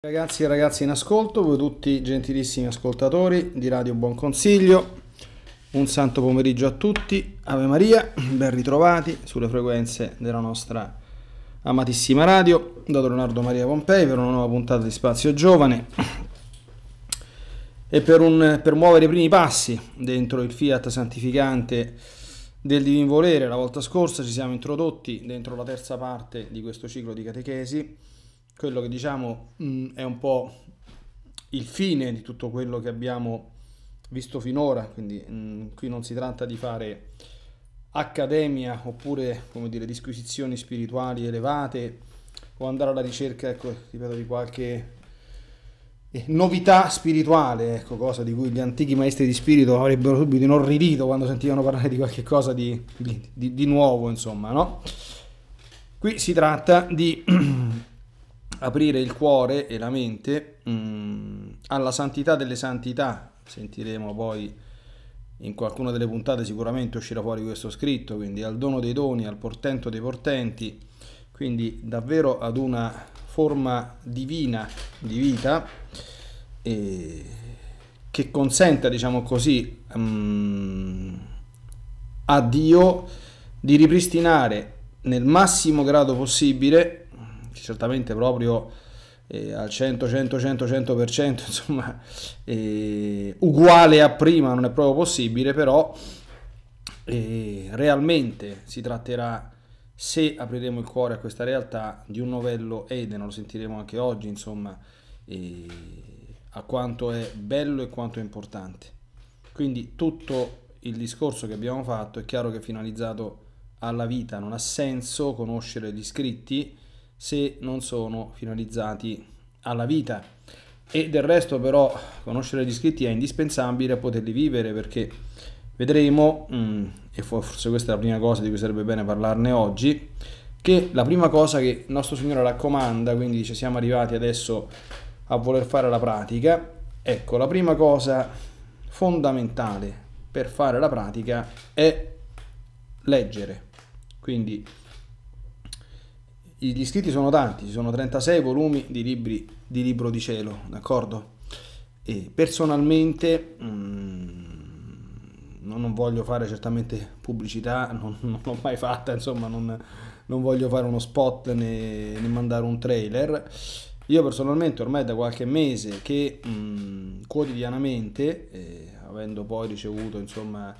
Ragazzi e ragazze in ascolto, voi tutti gentilissimi ascoltatori di Radio Buon Consiglio, un santo pomeriggio a tutti, Ave Maria, ben ritrovati sulle frequenze della nostra amatissima radio, da Leonardo Maria Pompei per una nuova puntata di Spazio Giovane e per, un, per muovere i primi passi dentro il fiat santificante del Divin Volere. La volta scorsa ci siamo introdotti dentro la terza parte di questo ciclo di catechesi quello che diciamo mh, mm, è un po' il fine di tutto quello che abbiamo visto finora, quindi mh, mm, qui non si tratta di fare accademia oppure come dire disquisizioni spirituali elevate o andare alla ricerca, ecco, ripeto, di qualche eh, novità spirituale, ecco, cosa di cui gli antichi maestri di spirito avrebbero subito inorridito quando sentivano parlare di qualche cosa di, di, di nuovo, insomma, no? Qui si tratta di aprire il cuore e la mente mh, mm, alla santità delle santità. Sentiremo poi in qualcuna delle puntate sicuramente uscirà fuori questo scritto, quindi al dono dei doni, al portento dei portenti, quindi davvero ad una forma divina di vita eh, che consenta, diciamo così, mh, mm, a Dio di ripristinare nel massimo grado possibile certamente proprio eh, al 100 100 100 100% insomma eh, uguale a prima non è proprio possibile però eh, realmente si tratterà se apriremo il cuore a questa realtà di un novello Eden lo sentiremo anche oggi insomma eh, a quanto è bello e quanto è importante quindi tutto il discorso che abbiamo fatto è chiaro che è finalizzato alla vita non ha senso conoscere gli scritti se non sono finalizzati alla vita. E del resto però conoscere gli scritti è indispensabile a poterli vivere perché vedremo, mm, e forse questa è la prima cosa di cui sarebbe bene parlarne oggi, che la prima cosa che il nostro Signore raccomanda, quindi ci siamo arrivati adesso a voler fare la pratica, ecco la prima cosa fondamentale per fare la pratica è leggere. Quindi gli iscritti sono tanti, ci sono 36 volumi di, libri, di libro di cielo, d'accordo? E personalmente mh, mm, non voglio fare certamente pubblicità, non, non l'ho mai fatta, insomma non, non voglio fare uno spot né, né, mandare un trailer. Io personalmente ormai da qualche mese che mh, mm, quotidianamente, eh, avendo poi ricevuto insomma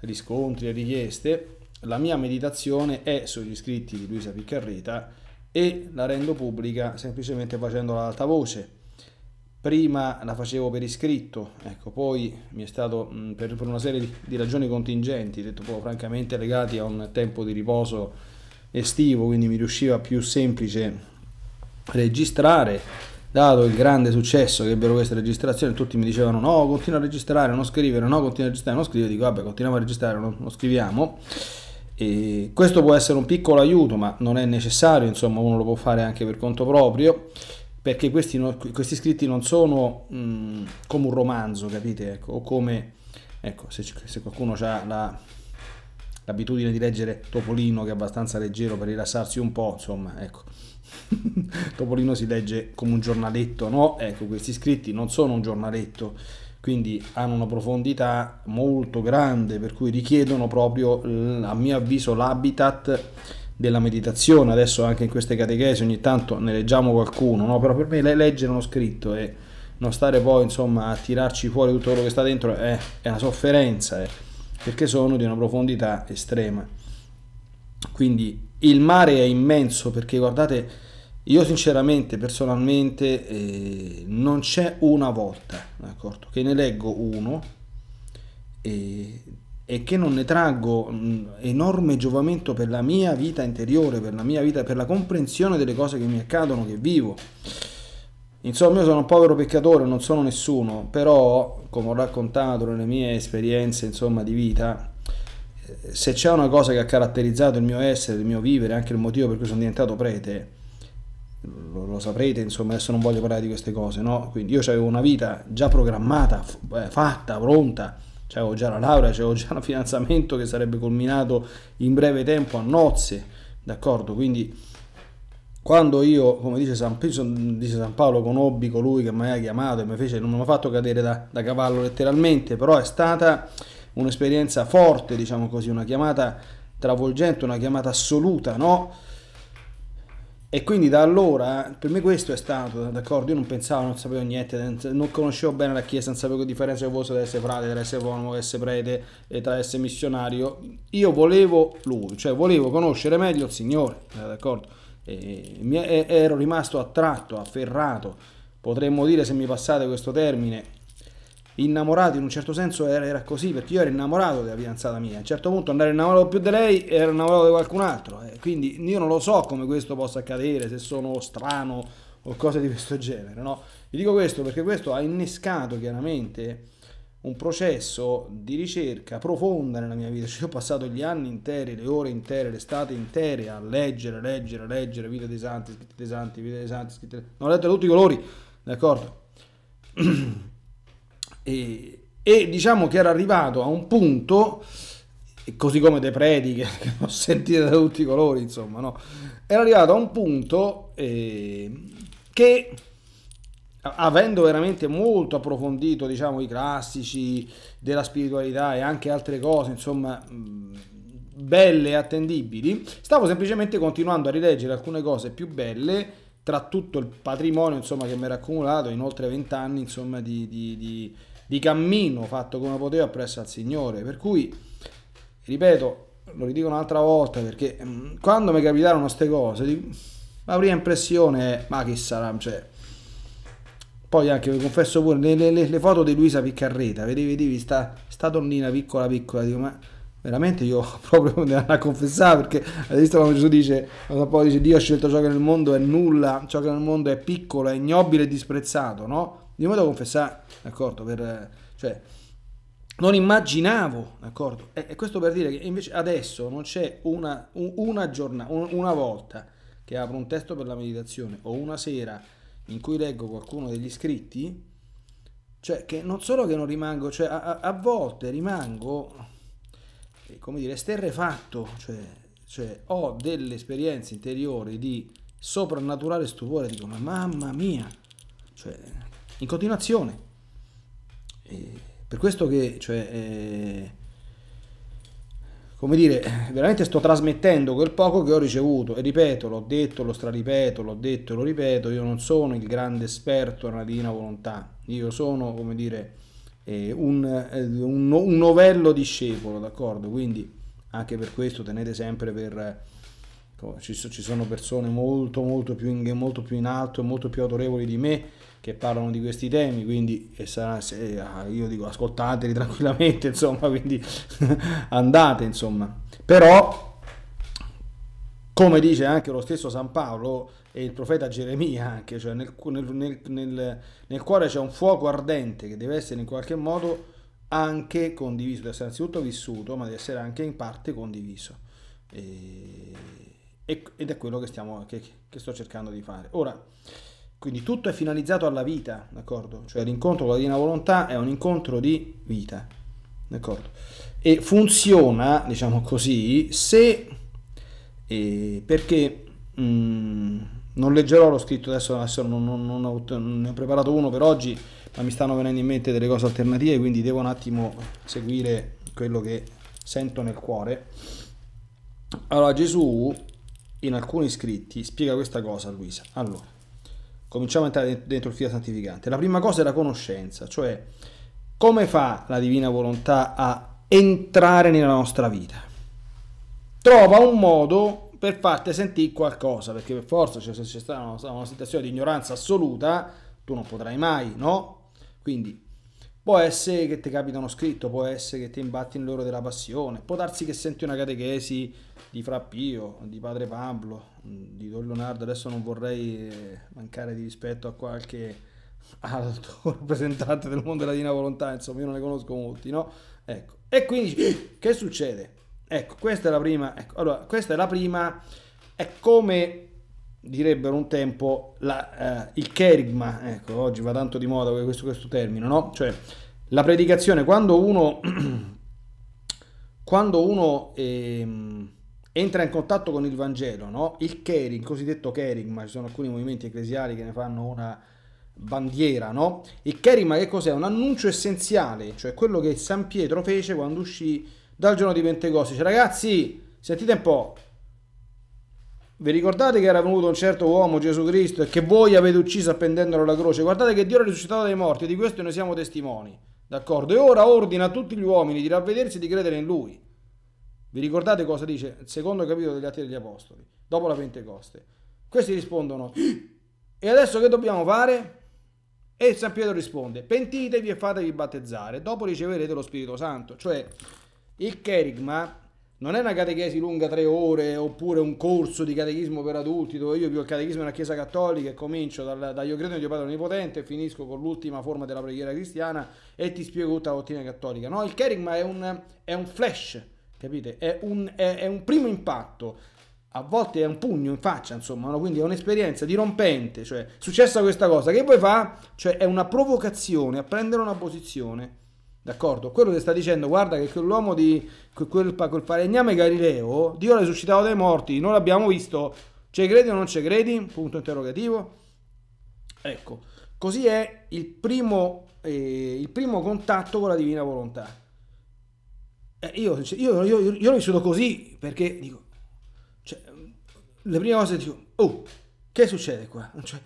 riscontri e richieste, la mia meditazione è sugli scritti di Luisa Piccarreta e la rendo pubblica semplicemente facendola ad alta voce. Prima la facevo per iscritto, ecco, poi mi è stato per, una serie di, ragioni contingenti, detto proprio francamente legati a un tempo di riposo estivo, quindi mi riusciva più semplice registrare, dato il grande successo che ebbero queste registrazioni, tutti mi dicevano no, continua a registrare, non scrivere, no, continua a registrare, non scrivere, dico vabbè, continuiamo a registrare, non, non scriviamo e questo può essere un piccolo aiuto, ma non è necessario, insomma uno lo può fare anche per conto proprio, perché questi, questi scritti non sono mh, mm, come un romanzo, capite? Ecco, o come, ecco, se, se qualcuno ha l'abitudine di leggere Topolino, che è abbastanza leggero per rilassarsi un po', insomma, ecco. Topolino si legge come un giornaletto, no? Ecco, questi scritti non sono un giornaletto, quindi hanno una profondità molto grande per cui richiedono proprio a mio avviso l'habitat della meditazione adesso anche in queste catechesi ogni tanto ne leggiamo qualcuno no? però per me leggere uno scritto e non stare poi insomma a tirarci fuori tutto quello che sta dentro è, è una sofferenza eh, perché sono di una profondità estrema quindi il mare è immenso perché guardate io sinceramente, personalmente, eh, non c'è una volta d'accordo, che ne leggo uno e, e che non ne traggo mm, enorme giovamento per la mia vita interiore, per la mia vita, per la comprensione delle cose che mi accadono, che vivo. Insomma, io sono un povero peccatore, non sono nessuno, però, come ho raccontato nelle mie esperienze insomma, di vita, eh, se c'è una cosa che ha caratterizzato il mio essere, il mio vivere, anche il motivo per cui sono diventato prete, lo, lo, saprete, insomma, adesso non voglio parlare di queste cose, no? Quindi io avevo una vita già programmata, eh, fatta, pronta, avevo già la laurea, avevo già un fidanzamento che sarebbe culminato in breve tempo a nozze, d'accordo? Quindi quando io, come dice San, dice San Paolo, conobbi colui che mi aveva chiamato e mi fece, non mi ha fatto cadere da, da cavallo letteralmente, però è stata un'esperienza forte, diciamo così, una chiamata travolgente, una chiamata assoluta, no? E quindi da allora, per me questo è stato, d'accordo, io non pensavo, non sapevo niente, non conoscevo bene la Chiesa, non sapevo che differenza fosse tra essere frate, tra essere uomo, tra essere prete, tra essere missionario. Io volevo Lui, cioè volevo conoscere meglio il Signore, eh, d'accordo? E, ero rimasto attratto, afferrato, potremmo dire se mi passate questo termine, innamorato in un certo senso era, era così, perché io ero innamorato della fidanzata mia, a un certo punto andare innamorato più di lei era innamorato di qualcun altro, eh. quindi io non lo so come questo possa accadere, se sono strano o cose di questo genere, no? Vi dico questo perché questo ha innescato chiaramente un processo di ricerca profonda nella mia vita. Cioè, ho passato gli anni interi, le ore intere, l'estate intere a leggere, leggere, leggere, vita dei santi, scritte dei santi, vita dei santi, scritte... Non ho letto tutti i colori, d'accordo? E, e diciamo che era arrivato a un punto, così come dei prediche, che ho sentito da tutti i colori, insomma, no? Era arrivato a un punto eh, che, avendo veramente molto approfondito, diciamo, i classici della spiritualità e anche altre cose, insomma, belle e attendibili, stavo semplicemente continuando a rileggere alcune cose più belle tra tutto il patrimonio, insomma, che mi era accumulato in oltre vent'anni, insomma, di, di, di di cammino fatto come poteva presso al Signore. Per cui, ripeto, lo ridico un'altra volta perché mm, quando mi capitarono queste cose, la prima impressione è ma chi sarà? Cioè, poi anche vi confesso pure le, le, le, foto di Luisa Piccarreta, vedevi, vedevi sta, sta donnina piccola piccola, dico ma veramente io proprio me ne a confessare perché hai visto come Gesù dice, dice Dio ha scelto ciò che nel mondo è nulla, ciò che nel mondo è piccolo, è ignobile e disprezzato, no? Dio me lo confessare, d'accordo? Per, cioè, non immaginavo, d'accordo? E, e, questo per dire che invece adesso non c'è una, un, una giornata, un, una volta che apro un testo per la meditazione o una sera in cui leggo qualcuno degli iscritti, cioè che non solo che non rimango, cioè a, a, a volte rimango, eh, come dire, sterrefatto, cioè, cioè ho delle esperienze interiori di soprannaturale stupore, dico ma mamma mia, cioè in continuazione. E per questo che, cioè, eh, come dire, veramente sto trasmettendo quel poco che ho ricevuto e ripeto, l'ho detto, lo straripeto, l'ho detto e lo ripeto, io non sono il grande esperto nella divina volontà, io sono, come dire, eh, un, eh, un, un novello discepolo, d'accordo? Quindi anche per questo tenete sempre per Ecco, ci, sono persone molto, molto, più in, molto più in alto e molto più autorevoli di me che parlano di questi temi, quindi sarà, se, ah, io dico ascoltateli tranquillamente, insomma, quindi andate, insomma. Però, come dice anche lo stesso San Paolo e il profeta Geremia, anche, cioè nel, nel, nel, nel cuore c'è un fuoco ardente che deve essere in qualche modo anche condiviso, deve essere anzitutto vissuto, ma deve essere anche in parte condiviso. E ed è quello che, stiamo, che, che, sto cercando di fare. Ora, quindi tutto è finalizzato alla vita, d'accordo? Cioè l'incontro con la Divina Volontà è un incontro di vita, d'accordo? E funziona, diciamo così, se... Eh, perché... Mm, non leggerò lo scritto adesso, adesso non, non, non, ho, non, ne ho preparato uno per oggi, ma mi stanno venendo in mente delle cose alternative, quindi devo un attimo seguire quello che sento nel cuore. Allora Gesù in alcuni scritti spiega questa cosa Luisa. Allora, cominciamo a entrare dentro il filo santificante. La prima cosa è la conoscenza, cioè come fa la divina volontà a entrare nella nostra vita? Trova un modo per farti sentire qualcosa, perché per forza cioè, se c'è stata una, una situazione di ignoranza assoluta, tu non potrai mai, no? Quindi Può essere che ti capita uno scritto, può essere che ti imbatti in loro della passione, può darsi che senti una catechesi di Frappio, di Padre Pablo, di Don Leonardo. Adesso non vorrei eh, mancare di rispetto a qualche altro rappresentante del mondo della Dina Volontà, insomma, io non ne conosco molti, no? Ecco. E quindi che succede? Ecco, questa è la prima, ecco, allora, questa è la prima, è come direbbero un tempo la, eh, il cherigma, ecco, oggi va tanto di moda questo, questo termine, no? Cioè la predicazione, quando uno, quando uno eh, entra in contatto con il Vangelo, no? Il cherigma, il cosiddetto cherigma, ci sono alcuni movimenti ecclesiali che ne fanno una bandiera, no? Il cherigma che cos'è? Un annuncio essenziale, cioè quello che San Pietro fece quando uscì dal giorno di Pentecoste. Cioè, ragazzi, sentite un po', vi ricordate che era venuto un certo uomo, Gesù Cristo, e che voi avete ucciso appendendolo alla croce? Guardate che Dio l'ha risuscitato dai morti, e di questo noi siamo testimoni. D'accordo? E ora ordina a tutti gli uomini di ravvedersi e di credere in Lui. Vi ricordate cosa dice il secondo capitolo degli Atti degli Apostoli, dopo la Pentecoste? Questi rispondono, e adesso che dobbiamo fare? E San Pietro risponde, pentitevi e fatevi battezzare, dopo riceverete lo Spirito Santo. Cioè, il cherigma non è una catechesi lunga tre ore oppure un corso di catechismo per adulti dove io più il catechismo nella Chiesa Cattolica e comincio dal, da Io credo in Dio Padre Onnipotente e finisco con l'ultima forma della preghiera cristiana e ti spiego tutta la dottrina cattolica. No, il kerigma è un, è un flash, capite? È un, è, è un primo impatto a volte è un pugno in faccia, insomma, no? quindi è un'esperienza dirompente, cioè successa questa cosa, che poi fa? Cioè è una provocazione a prendere una posizione D'accordo? Quello che sta dicendo, guarda che quell'uomo di quel, quel falegname Galileo, Dio l'ha risuscitato dai morti, non l'abbiamo visto. Ci credi o non ci credi? Punto interrogativo. Ecco, così è il primo, eh, il primo contatto con la divina volontà. Eh, io, io, io, io, l'ho vissuto così perché dico, cioè, le prime cose dico, oh, che succede qua? Cioè,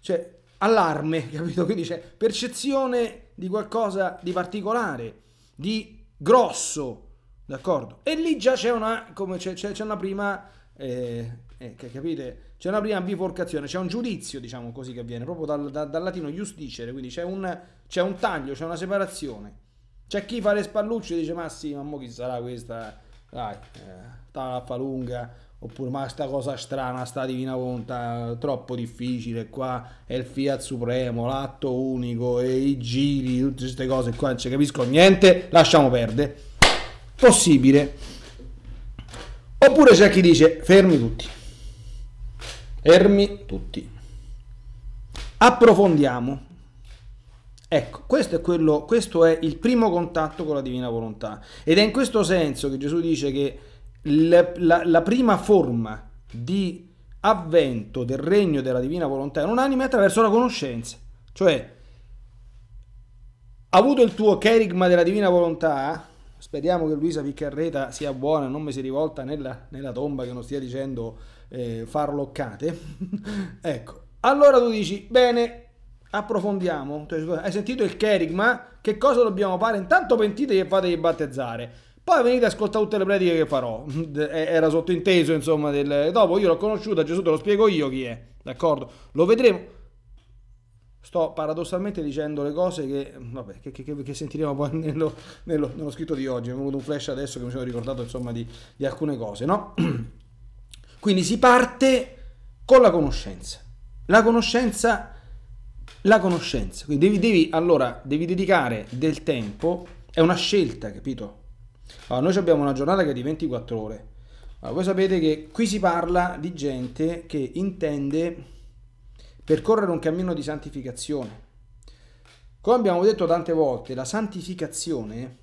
cioè allarme, capito? Quindi c'è percezione di qualcosa di particolare, di grosso, d'accordo? E lì già c'è una, come c'è, c'è, c'è una prima, eh, eh, capite? C'è una prima biforcazione, c'è un giudizio, diciamo così, che avviene proprio dal, da, dal latino just quindi c'è un, c'è un taglio, c'è una separazione. C'è chi fa le spallucce e dice, ma sì, ma mo chi sarà questa? Dai, eh, la fa lunga oppure ma sta cosa strana, sta divina volontà, troppo difficile, qua è il fiat supremo, l'atto unico, e i giri, tutte queste cose qua, non ci capisco niente, lasciamo perdere. Possibile. Oppure c'è chi dice fermi tutti, fermi tutti, approfondiamo. Ecco, questo è, quello, questo è il primo contatto con la divina volontà ed è in questo senso che Gesù dice che la, la, la prima forma di avvento del regno della divina volontà in un'anima è attraverso la conoscenza. Cioè, avuto il tuo cherigma della divina volontà, speriamo che Luisa Piccarreta sia buona, non mi si rivolta nella, nella tomba che non stia dicendo eh, farloccate. ecco, allora tu dici, bene, approfondiamo. Hai sentito il cherigma? Che cosa dobbiamo fare? Intanto pentite e fatevi battezzare. Poi venite a ascoltare tutte le prediche che farò. Eh, era sottointeso, insomma, del... dopo io l'ho conosciuta, Gesù te lo spiego io chi è, d'accordo? Lo vedremo. Sto paradossalmente dicendo le cose che, vabbè, che, che, che sentiremo poi nello, nello, nello, scritto di oggi. Mi è venuto un flash adesso che mi sono ricordato insomma di, di alcune cose, no? Quindi si parte con la conoscenza. La conoscenza, la conoscenza. Quindi devi, devi, allora, devi dedicare del tempo, è una scelta, capito? Allora, noi abbiamo una giornata che è di 24 ore. Allora, voi sapete che qui si parla di gente che intende percorrere un cammino di santificazione. Come abbiamo detto tante volte, la santificazione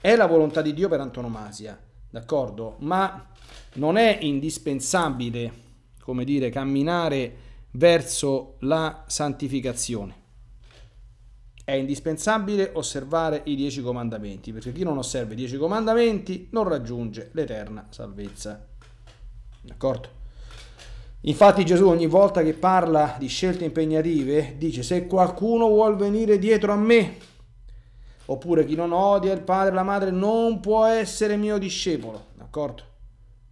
è la volontà di Dio per antonomasia, d'accordo? Ma non è indispensabile, come dire, camminare verso la santificazione. È indispensabile osservare i dieci comandamenti, perché chi non osserva i dieci comandamenti non raggiunge l'eterna salvezza. D'accordo? Infatti Gesù ogni volta che parla di scelte impegnative dice se qualcuno vuol venire dietro a me, oppure chi non odia il padre e la madre non può essere mio discepolo, d'accordo?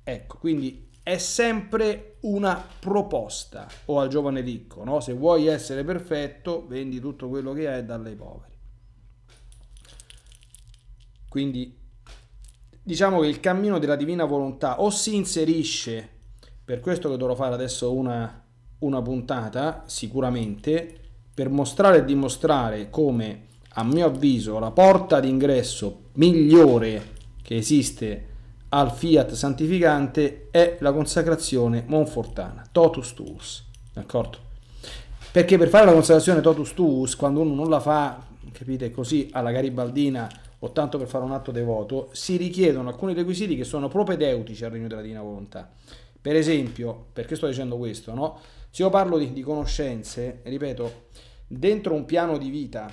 Ecco, quindi è sempre una proposta o al giovane ricco, no? se vuoi essere perfetto vendi tutto quello che hai dalle ai poveri. Quindi diciamo che il cammino della divina volontà o si inserisce, per questo che dovrò fare adesso una, una puntata sicuramente, per mostrare e dimostrare come a mio avviso la porta d'ingresso migliore che esiste al fiat santificante è la consacrazione monfortana, totus tuus, d'accordo? Perché per fare la consacrazione totus tuus, quando uno non la fa, capite, così alla garibaldina o tanto per fare un atto devoto, si richiedono alcuni requisiti che sono propedeutici al regno della divina volontà. Per esempio, perché sto dicendo questo, no? Se io parlo di, di conoscenze, ripeto, dentro un piano di vita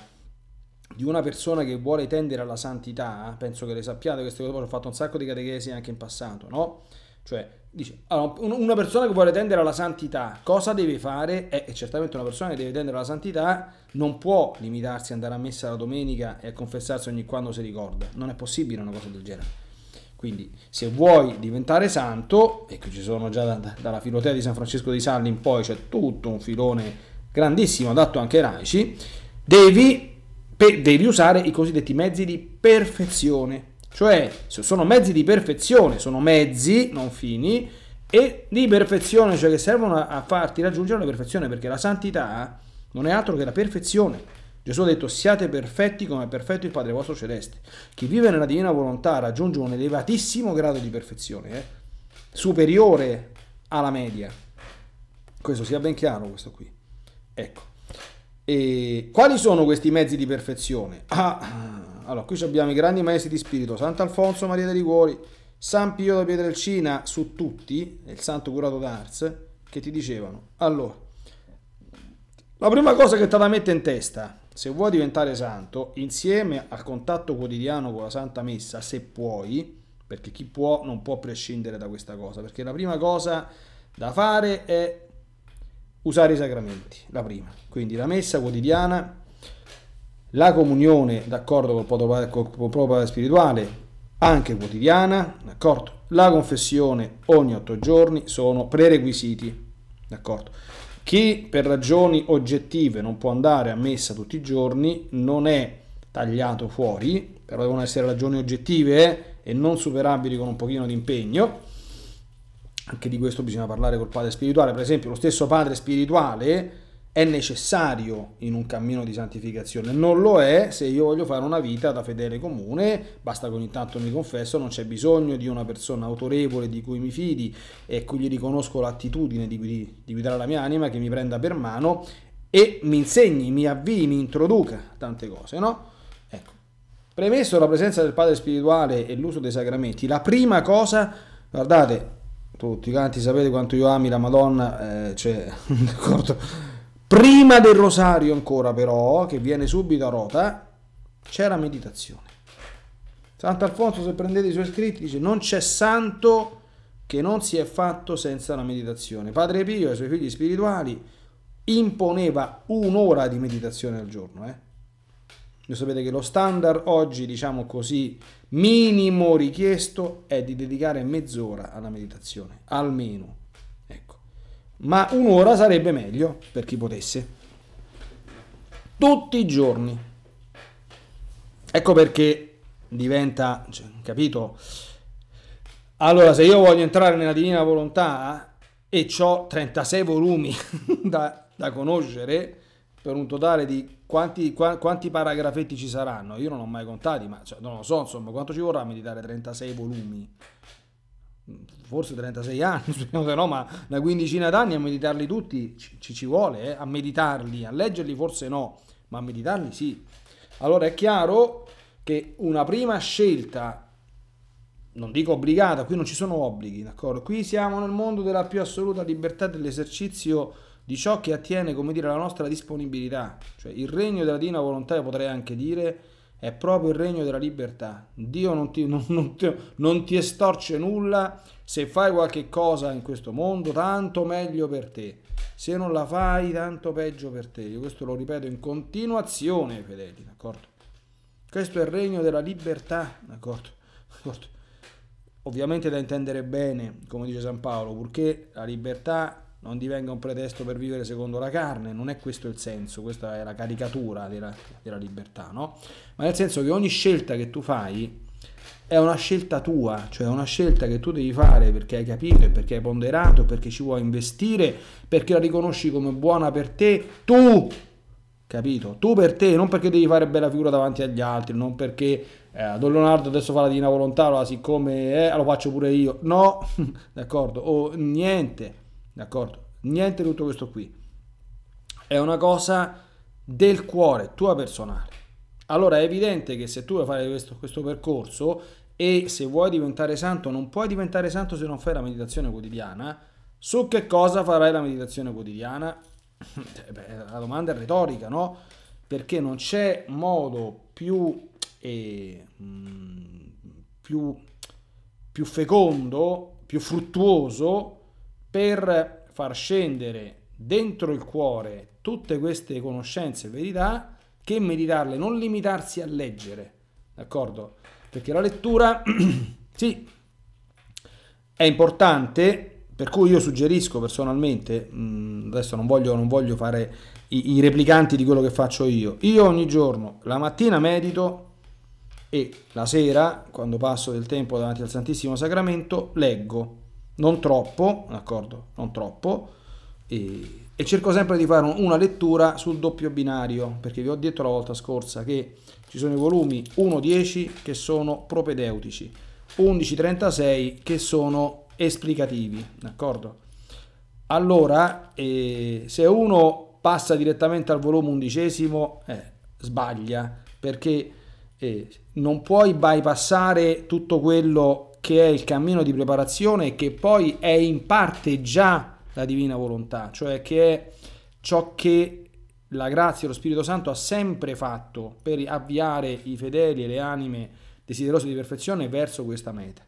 di una persona che vuole tendere alla santità, penso che le sappiate queste cose, ho fatto un sacco di catechesi anche in passato, no? Cioè, dice, allora, una persona che vuole tendere alla santità, cosa deve fare? Eh, e certamente una persona che deve tendere alla santità non può limitarsi ad andare a messa la domenica e a confessarsi ogni quando si ricorda. Non è possibile una cosa del genere. Quindi, se vuoi diventare santo, e qui ci sono già da, da, dalla filotea di San Francesco di Salli in poi, c'è tutto un filone grandissimo adatto anche ai laici, devi per, devi usare i cosiddetti mezzi di perfezione. Cioè, sono mezzi di perfezione, sono mezzi, non fini, e di perfezione, cioè che servono a, a farti raggiungere la perfezione, perché la santità non è altro che la perfezione. Gesù ha detto siate perfetti come è perfetto il Padre vostro celeste. Chi vive nella divina volontà raggiunge un elevatissimo grado di perfezione, eh? superiore alla media. Questo sia ben chiaro, questo qui. Ecco. E quali sono questi mezzi di perfezione? Ah, allora, qui abbiamo i grandi maestri di spirito, Sant'Alfonso Maria dei Liguori, San Pio da Pietrelcina, su tutti, il santo curato d'Ars, che ti dicevano, allora, la prima cosa che te la mette in testa, se vuoi diventare santo, insieme al contatto quotidiano con la Santa Messa, se puoi, perché chi può non può prescindere da questa cosa, perché la prima cosa da fare è usare i sacramenti, la prima, quindi la messa quotidiana, la comunione d'accordo col proprio, col padre spirituale, anche quotidiana, d'accordo? La confessione ogni otto giorni sono prerequisiti, d'accordo? Chi per ragioni oggettive non può andare a messa tutti i giorni non è tagliato fuori, però devono essere ragioni oggettive eh, e non superabili con un pochino di impegno anche di questo bisogna parlare col padre spirituale, per esempio lo stesso padre spirituale è necessario in un cammino di santificazione, non lo è se io voglio fare una vita da fedele comune, basta che ogni tanto mi confesso, non c'è bisogno di una persona autorevole di cui mi fidi e cui gli riconosco l'attitudine di, di, di guidare la mia anima, che mi prenda per mano e mi insegni, mi avvii, mi introduca tante cose, no? Ecco. Premesso la presenza del padre spirituale e l'uso dei sacramenti, la prima cosa, guardate, tutti quanti sapete quanto io ami la Madonna, eh, cioè, prima del rosario ancora però, che viene subito a rota, c'è la meditazione. Sant'Alfonso, se prendete i suoi scritti, dice non c'è santo che non si è fatto senza la meditazione. Padre Pio e i suoi figli spirituali imponeva un'ora di meditazione al giorno. Eh? Lo sapete che lo standard oggi, diciamo così, minimo richiesto è di dedicare mezz'ora alla meditazione, almeno. Ecco. Ma un'ora sarebbe meglio per chi potesse. Tutti i giorni. Ecco perché diventa, cioè, capito? Allora, se io voglio entrare nella divina volontà eh, e ho 36 volumi da, da conoscere per un totale di quanti, qua, quanti paragrafetti ci saranno? Io non ho mai contati, ma cioè, non lo so, insomma, quanto ci vorrà meditare 36 volumi? Forse 36 anni, speriamo se no, ma una quindicina d'anni a meditarli tutti ci, ci, ci vuole, eh? a meditarli, a leggerli forse no, ma a meditarli sì. Allora è chiaro che una prima scelta non dico obbligata, qui non ci sono obblighi, d'accordo? Qui siamo nel mondo della più assoluta libertà dell'esercizio di ciò che attiene, come dire, alla nostra disponibilità. Cioè il regno della divina volontà, potrei anche dire, è proprio il regno della libertà. Dio non ti, non, non, ti, non ti, estorce nulla, se fai qualche cosa in questo mondo, tanto meglio per te. Se non la fai, tanto peggio per te. Io questo lo ripeto in continuazione, fedeli, d'accordo? Questo è il regno della libertà, d'accordo? d'accordo? Ovviamente da intendere bene, come dice San Paolo, purché la libertà non divenga un pretesto per vivere secondo la carne, non è questo il senso, questa è la caricatura della, della libertà, no? Ma nel senso che ogni scelta che tu fai è una scelta tua, cioè una scelta che tu devi fare perché hai capito perché hai ponderato, perché ci vuoi investire, perché la riconosci come buona per te, tu, capito? Tu per te, non perché devi fare bella figura davanti agli altri, non perché eh, Don Leonardo adesso fa la Dina Volontà, allora siccome eh, lo faccio pure io, no, d'accordo, o niente d'accordo? Niente tutto questo qui. È una cosa del cuore, tua personale. Allora è evidente che se tu vuoi fare questo, questo percorso e se vuoi diventare santo, non puoi diventare santo se non fai la meditazione quotidiana. Su che cosa farai la meditazione quotidiana? Eh la domanda è retorica, no? Perché non c'è modo più, eh, mm, più, più fecondo, più fruttuoso per far scendere dentro il cuore tutte queste conoscenze e verità che meditarle, non limitarsi a leggere, d'accordo? Perché la lettura, sì, è importante, per cui io suggerisco personalmente, adesso non voglio, non voglio fare i, i replicanti di quello che faccio io, io ogni giorno, la mattina medito e la sera, quando passo del tempo davanti al Santissimo Sacramento, leggo non troppo, d'accordo, non troppo, e, e, cerco sempre di fare una lettura sul doppio binario, perché vi ho detto la volta scorsa che ci sono i volumi 1-10 che sono propedeutici, 11-36 che sono esplicativi, d'accordo? Allora, eh, se uno passa direttamente al volume undicesimo, eh, sbaglia, perché eh, non puoi bypassare tutto quello che è il cammino di preparazione che poi è in parte già la divina volontà, cioè che è ciò che la grazia e lo Spirito Santo ha sempre fatto per avviare i fedeli e le anime desiderose di perfezione verso questa meta.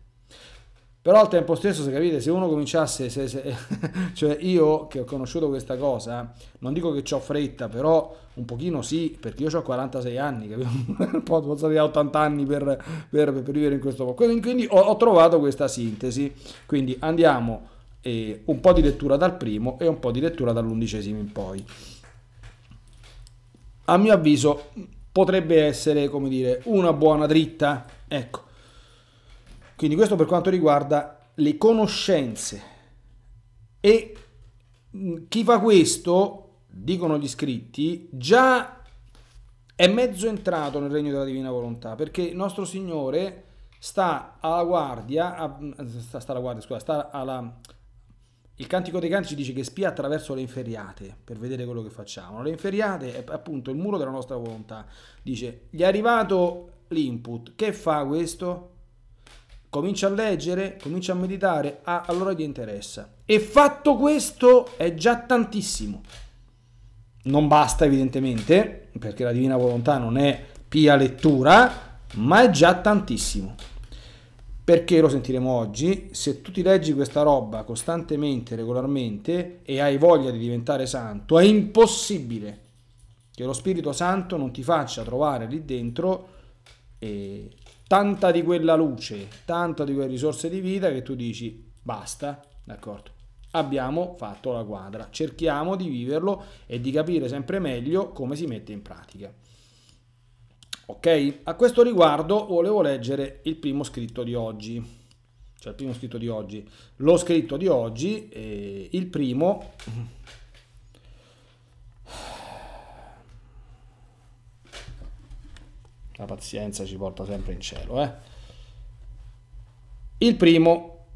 Però al tempo stesso, se capite, se uno cominciasse, se, se, cioè io che ho conosciuto questa cosa, non dico che ho fretta, però un pochino sì, perché io ho 46 anni, capito? posso arrivare 80 anni per, per, per, vivere in questo modo. Quindi ho, ho trovato questa sintesi. Quindi andiamo eh, un po' di lettura dal primo e un po' di lettura dall'undicesimo in poi. A mio avviso potrebbe essere, come dire, una buona dritta, ecco quindi questo per quanto riguarda le conoscenze. E mm, chi fa questo, dicono gli scritti, già è mezzo entrato nel regno della divina volontà, perché il nostro Signore sta alla guardia, a, mm, sta, sta alla guardia, scusa, sta alla... Il Cantico dei Cantici dice che spia attraverso le inferiate per vedere quello che facciamo. Le inferiate è appunto il muro della nostra volontà. Dice, gli è arrivato l'input, che fa questo? comincia a leggere, comincia a meditare, ah, allora ti interessa. E fatto questo è già tantissimo. Non basta evidentemente, perché la divina volontà non è pia lettura, ma è già tantissimo. Perché lo sentiremo oggi, se tu ti leggi questa roba costantemente, regolarmente e hai voglia di diventare santo, è impossibile che lo Spirito Santo non ti faccia trovare lì dentro e tanta di quella luce, tanta di quelle risorse di vita che tu dici basta, d'accordo? Abbiamo fatto la quadra, cerchiamo di viverlo e di capire sempre meglio come si mette in pratica. Ok, a questo riguardo volevo leggere il primo scritto di oggi, cioè il primo scritto di oggi, lo scritto di oggi, eh, il primo La pazienza ci porta sempre in cielo. Eh? Il primo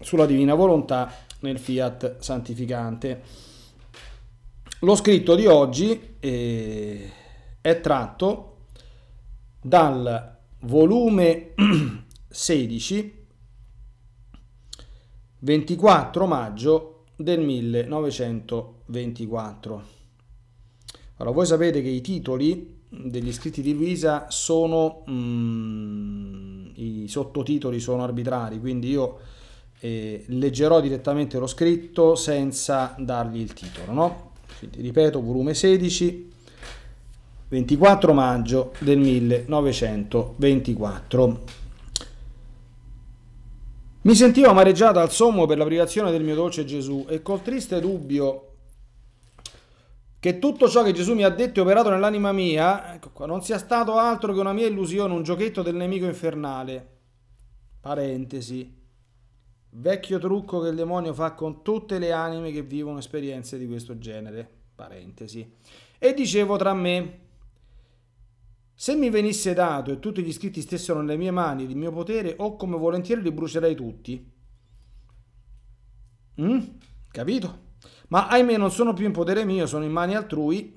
sulla divina volontà nel fiat santificante. Lo scritto di oggi eh, è tratto dal volume 16 24 maggio del 1924. Allora, voi sapete che i titoli degli scritti di Luisa sono, mh, mm, i sottotitoli sono arbitrari, quindi io eh, leggerò direttamente lo scritto senza dargli il titolo, no? Quindi, ripeto, volume 16, 24 maggio del 1924. Mi sentivo amareggiata al sommo per la privazione del mio dolce Gesù e col triste dubbio che tutto ciò che Gesù mi ha detto e operato nell'anima mia, ecco qua, non sia stato altro che una mia illusione, un giochetto del nemico infernale. Parentesi. Vecchio trucco che il demonio fa con tutte le anime che vivono esperienze di questo genere. Parentesi. E dicevo tra me, se mi venisse dato e tutti gli scritti stessero nelle mie mani, di mio potere, o come volentieri li brucerei tutti. Mm? Capito? ma ahimè non sono più in potere mio, sono in mani altrui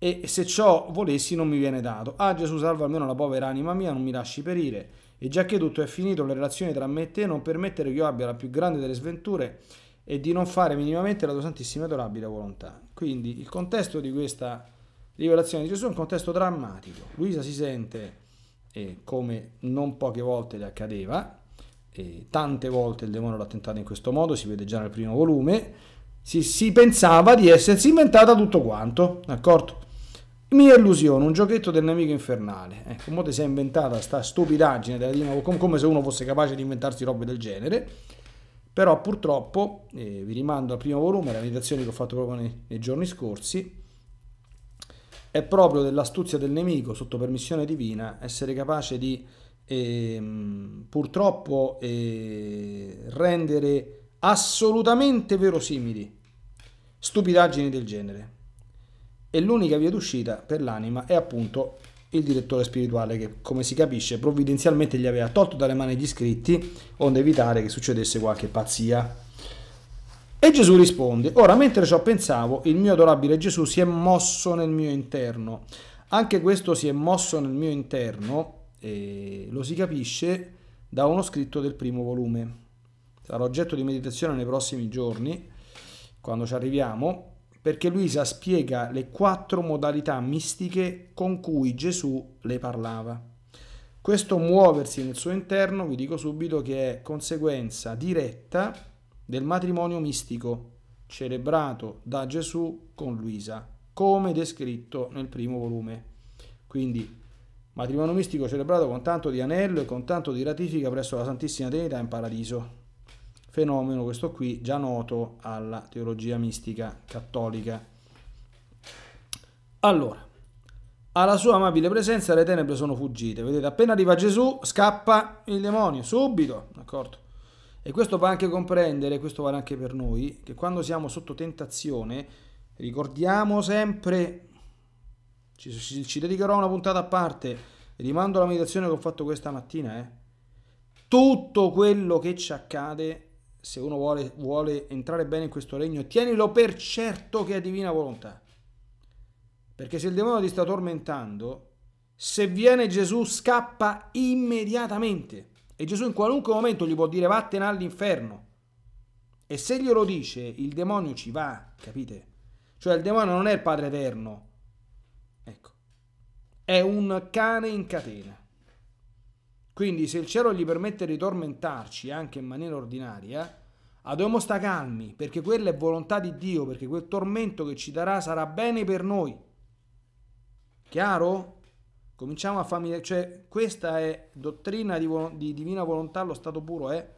e se ciò volessi non mi viene dato. Ah Gesù salva almeno la povera anima mia, non mi lasci perire. E già che tutto è finito, le relazioni tra me e te, non permettere che io abbia la più grande delle sventure e di non fare minimamente la tua santissima e adorabile volontà. Quindi il contesto di questa rivelazione di Gesù è un contesto drammatico. Luisa si sente, eh, come non poche volte le accadeva, eh, tante volte il demonio l'ha tentato in questo modo, si vede già nel primo volume, si, si pensava di essersi inventata tutto quanto, d'accordo? Mia illusione, un giochetto del nemico infernale. Ecco, mo ti sei inventata sta stupidaggine della Dima, come se uno fosse capace di inventarsi robe del genere. Però purtroppo, eh, vi rimando al primo volume, la meditazione che ho fatto proprio nei, nei giorni scorsi, è proprio dell'astuzia del nemico, sotto permissione divina, essere capace di eh, purtroppo eh, rendere assolutamente verosimili stupidaggini del genere. E l'unica via d'uscita per l'anima è appunto il direttore spirituale che, come si capisce, provvidenzialmente gli aveva tolto dalle mani gli scritti, onde evitare che succedesse qualche pazzia. E Gesù risponde, ora mentre ciò pensavo, il mio adorabile Gesù si è mosso nel mio interno. Anche questo si è mosso nel mio interno, e lo si capisce da uno scritto del primo volume. Sarà oggetto di meditazione nei prossimi giorni quando ci arriviamo, perché Luisa spiega le quattro modalità mistiche con cui Gesù le parlava. Questo muoversi nel suo interno, vi dico subito che è conseguenza diretta del matrimonio mistico celebrato da Gesù con Luisa, come descritto nel primo volume. Quindi matrimonio mistico celebrato con tanto di anello e con tanto di ratifica presso la Santissima Trinità in paradiso fenomeno questo qui già noto alla teologia mistica cattolica. Allora, alla sua amabile presenza le tenebre sono fuggite. Vedete, appena arriva Gesù, scappa il demonio, subito, d'accordo? E questo va anche comprendere, questo vale anche per noi, che quando siamo sotto tentazione, ricordiamo sempre, ci, ci, ci dedicherò una puntata a parte, rimando alla meditazione che ho fatto questa mattina, eh. tutto quello che ci accade se uno vuole, vuole entrare bene in questo regno, tienilo per certo che è divina volontà. Perché se il demonio ti sta tormentando, se viene Gesù scappa immediatamente. E Gesù in qualunque momento gli può dire vattene all'inferno. E se glielo dice, il demonio ci va, capite? Cioè il demonio non è il Padre Eterno. Ecco. È un cane in catena. Quindi se il cielo gli permette di tormentarci anche in maniera ordinaria, dobbiamo stare calmi, perché quella è volontà di Dio, perché quel tormento che ci darà sarà bene per noi. Chiaro? Cominciamo a farmi... cioè questa è dottrina di, vol- di divina volontà allo stato puro, eh?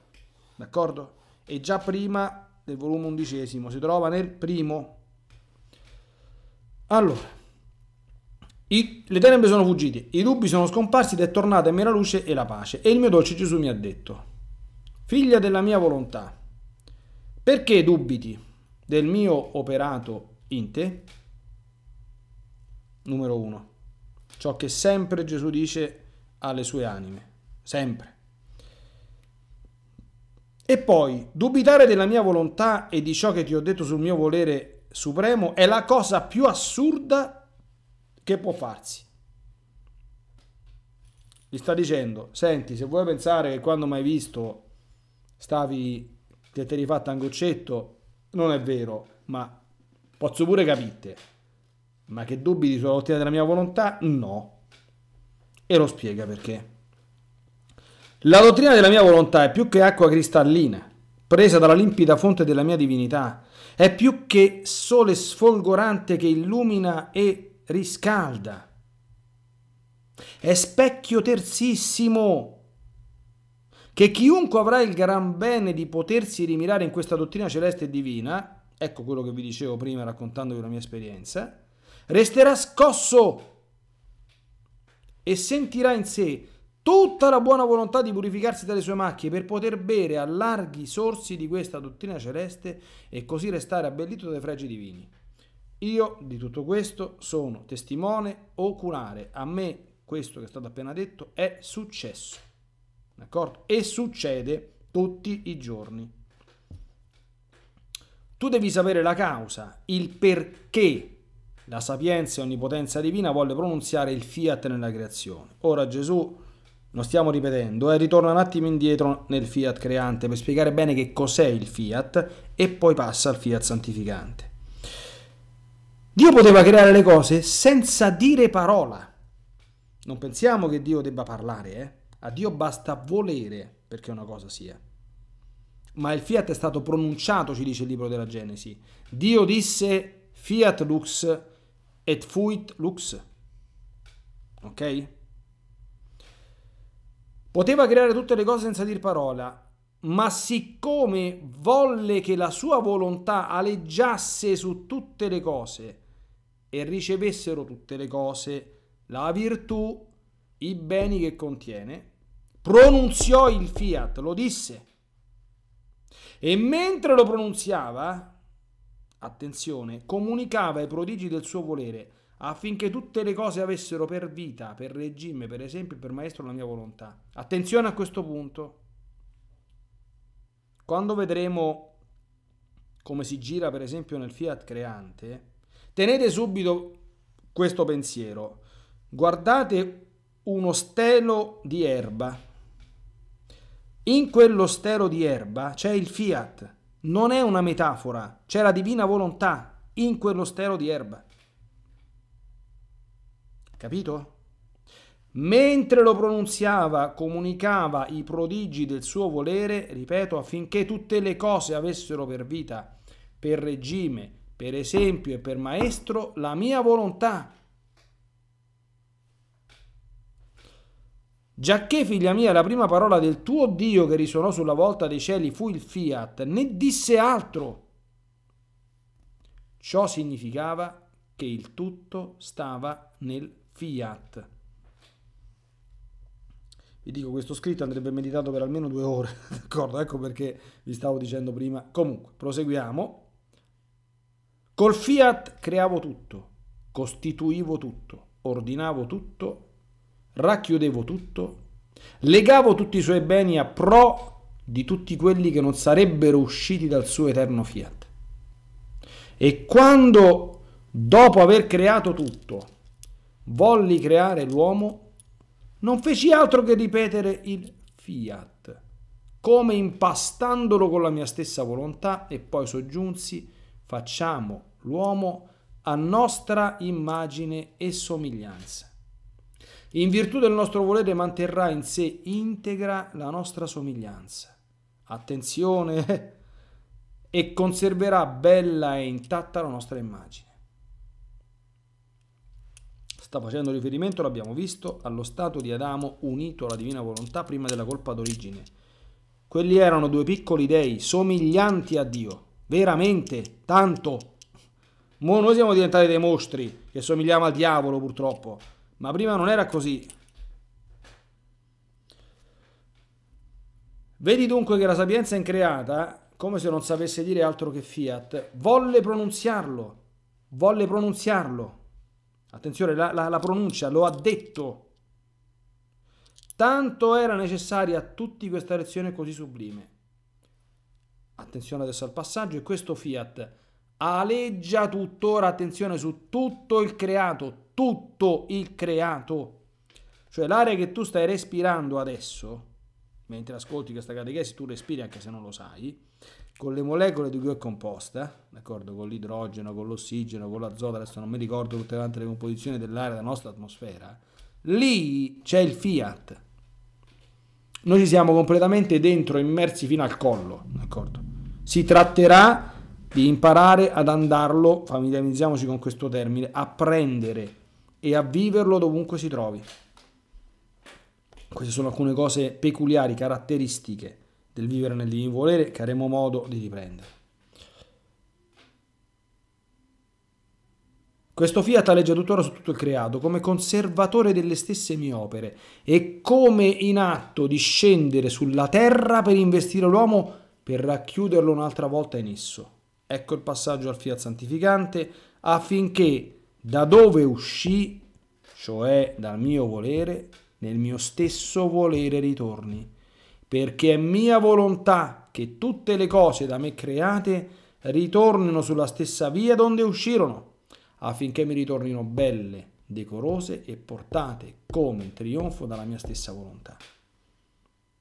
D'accordo? E già prima del volume undicesimo, si trova nel primo. Allora, i, le tenebre sono fuggite, i dubbi sono scomparsi ed è tornata a me la luce e la pace. E il mio dolce Gesù mi ha detto, figlia della mia volontà, perché dubiti del mio operato in te? Numero uno, ciò che sempre Gesù dice alle sue anime, sempre. E poi, dubitare della mia volontà e di ciò che ti ho detto sul mio volere supremo è la cosa più assurda che può farsi? Gli sta dicendo, senti, se vuoi pensare che quando mai visto stavi, che te eri fatta un goccetto, non è vero, ma posso pure capite. Ma che dubiti sulla lottina della mia volontà? No. E lo spiega perché. La dottrina della mia volontà è più che acqua cristallina, presa dalla limpida fonte della mia divinità, è più che sole sfolgorante che illumina e riscalda. È specchio terzissimo che chiunque avrà il gran bene di potersi rimirare in questa dottrina celeste e divina, ecco quello che vi dicevo prima raccontandovi la mia esperienza, resterà scosso e sentirà in sé tutta la buona volontà di purificarsi dalle sue macchie per poter bere a larghi sorsi di questa dottrina celeste e così restare abbellito dai fregi divini. Io di tutto questo sono testimone oculare. A me questo che è stato appena detto è successo. D'accordo? E succede tutti i giorni. Tu devi sapere la causa, il perché la sapienza e onnipotenza divina volle pronunziare il fiat nella creazione. Ora Gesù, lo stiamo ripetendo, eh, ritorna un attimo indietro nel fiat creante per spiegare bene che cos'è il fiat e poi passa al fiat santificante. Dio poteva creare le cose senza dire parola. Non pensiamo che Dio debba parlare, eh? A Dio basta volere perché una cosa sia. Ma il fiat è stato pronunciato, ci dice il libro della Genesi. Dio disse fiat lux et fuit lux. Ok? Poteva creare tutte le cose senza dir parola ma siccome volle che la sua volontà aleggiasse su tutte le cose e ricevessero tutte le cose, la virtù, i beni che contiene, pronunziò il fiat, lo disse. E mentre lo pronunziava, attenzione, comunicava i prodigi del suo volere affinché tutte le cose avessero per vita, per regime, per esempio, per maestro la mia volontà. Attenzione a questo punto quando vedremo come si gira per esempio nel Fiat Creante, tenete subito questo pensiero. Guardate uno stelo di erba. In quello stelo di erba c'è il Fiat. Non è una metafora, c'è la divina volontà in quello stelo di erba. Capito? Mentre lo pronunziava, comunicava i prodigi del suo volere, ripeto, affinché tutte le cose avessero per vita, per regime, per esempio e per maestro, la mia volontà. Giacché, figlia mia, la prima parola del tuo Dio che risuonò sulla volta dei cieli fu il fiat, né disse altro. Ciò significava che il tutto stava nel fiat vi dico questo scritto andrebbe meditato per almeno due ore, d'accordo? Ecco perché vi stavo dicendo prima. Comunque, proseguiamo. Col fiat creavo tutto, costituivo tutto, ordinavo tutto, racchiudevo tutto, legavo tutti i suoi beni a pro di tutti quelli che non sarebbero usciti dal suo eterno fiat. E quando, dopo aver creato tutto, volli creare l'uomo, non feci altro che ripetere il fiat, come impastandolo con la mia stessa volontà e poi soggiunsi, facciamo l'uomo a nostra immagine e somiglianza. In virtù del nostro volere manterrà in sé integra la nostra somiglianza. Attenzione! Eh, e conserverà bella e intatta la nostra immagine sta facendo riferimento, l'abbiamo visto, allo stato di Adamo unito alla divina volontà prima della colpa d'origine. Quelli erano due piccoli dei somiglianti a Dio, veramente, tanto. Mo noi siamo diventati dei mostri che somigliamo al diavolo purtroppo, ma prima non era così. Vedi dunque che la sapienza increata, come se non sapesse dire altro che fiat, volle pronunziarlo, volle pronunziarlo Attenzione, la, la, la pronuncia lo ha detto. Tanto era necessaria a tutti questa lezione così sublime. Attenzione adesso al passaggio e questo Fiat aleggia tuttora attenzione su tutto il creato, tutto il creato. Cioè l'aria che tu stai respirando adesso, mentre ascolti questa catechesi, tu respiri anche se non lo sai, con le molecole di cui è composta, d'accordo, con l'idrogeno, con l'ossigeno, con l'azoto, adesso non mi ricordo tutte quante le composizioni dell'aria della nostra atmosfera, lì c'è il fiat. Noi ci siamo completamente dentro, immersi fino al collo, d'accordo? Si tratterà di imparare ad andarlo, familiarizziamoci con questo termine, a prendere e a viverlo dovunque si trovi. Queste sono alcune cose peculiari, caratteristiche del vivere nel divino volere che avremo modo di riprendere. Questo fiat aleggia tuttora su tutto il creato come conservatore delle stesse mie opere e come in atto di scendere sulla terra per investire l'uomo per racchiuderlo un'altra volta in esso. Ecco il passaggio al fiat santificante affinché da dove uscì, cioè dal mio volere, nel mio stesso volere ritorni perché è mia volontà che tutte le cose da me create ritornino sulla stessa via donde uscirono, affinché mi ritornino belle, decorose e portate come in trionfo dalla mia stessa volontà.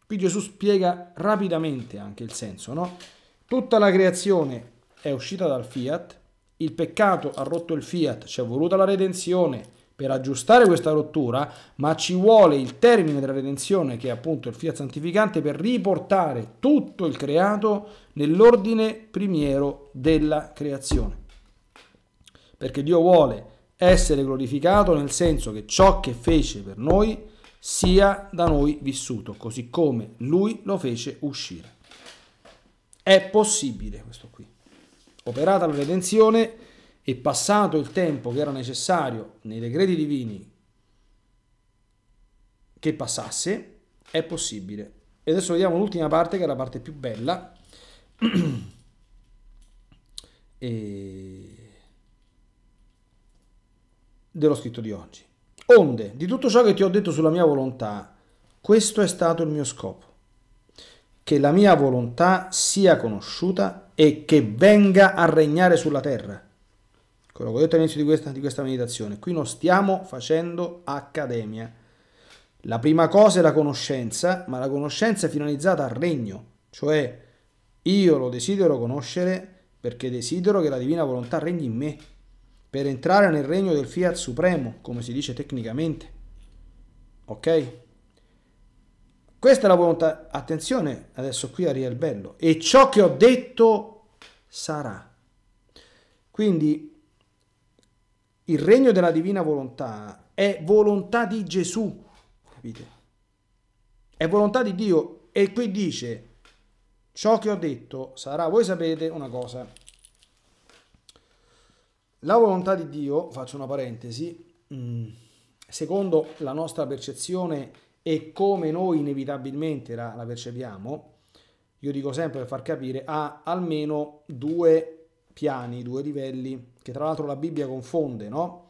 Qui Gesù spiega rapidamente anche il senso, no? Tutta la creazione è uscita dal fiat, il peccato ha rotto il fiat, ci è voluta la redenzione, per aggiustare questa rottura, ma ci vuole il termine della redenzione, che è appunto il fiat santificante, per riportare tutto il creato nell'ordine primiero della creazione. Perché Dio vuole essere glorificato nel senso che ciò che fece per noi sia da noi vissuto, così come Lui lo fece uscire. È possibile questo qui. Operata la redenzione, e passato il tempo che era necessario nei decreti divini che passasse, è possibile. E adesso vediamo l'ultima parte che è la parte più bella. e... dello scritto di oggi. Onde, di tutto ciò che ti ho detto sulla mia volontà, questo è stato il mio scopo, che la mia volontà sia conosciuta e che venga a regnare sulla terra quello che ho detto all'inizio di questa, di questa meditazione, qui non stiamo facendo accademia. La prima cosa è la conoscenza, ma la conoscenza è finalizzata al regno, cioè io lo desidero conoscere perché desidero che la divina volontà regni in me, per entrare nel regno del fiat supremo, come si dice tecnicamente. Ok? Questa è la volontà. Attenzione, adesso qui arriva il bello. E ciò che ho detto sarà. Quindi il regno della divina volontà è volontà di Gesù, capite? È volontà di Dio e qui dice, ciò che ho detto sarà, voi sapete una cosa, la volontà di Dio, faccio una parentesi, mm, secondo la nostra percezione e come noi inevitabilmente la, la percepiamo, io dico sempre per far capire, ha almeno due piani, due livelli, che tra l'altro la Bibbia confonde, no?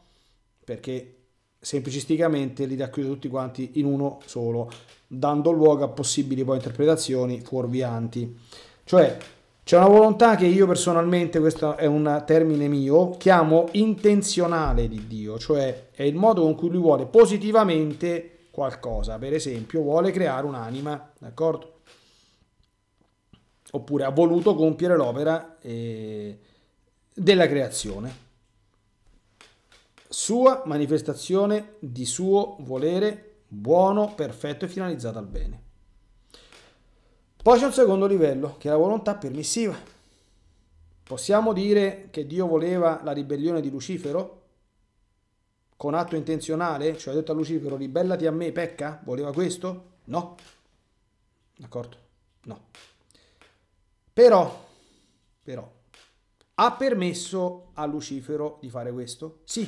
Perché semplicisticamente li racchiude tutti quanti in uno solo, dando luogo a possibili poi interpretazioni fuorvianti. Cioè, c'è una volontà che io personalmente, questo è un termine mio, chiamo intenzionale di Dio, cioè è il modo con cui lui vuole positivamente qualcosa, per esempio vuole creare un'anima, d'accordo? Oppure ha voluto compiere l'opera e della creazione, sua manifestazione di suo volere buono, perfetto e finalizzato al bene. Poi c'è un secondo livello, che è la volontà permissiva. Possiamo dire che Dio voleva la ribellione di Lucifero? Con atto intenzionale? Cioè ha detto a Lucifero, ribellati a me, pecca? Voleva questo? No. D'accordo? No. Però, però, ha permesso a Lucifero di fare questo? Sì,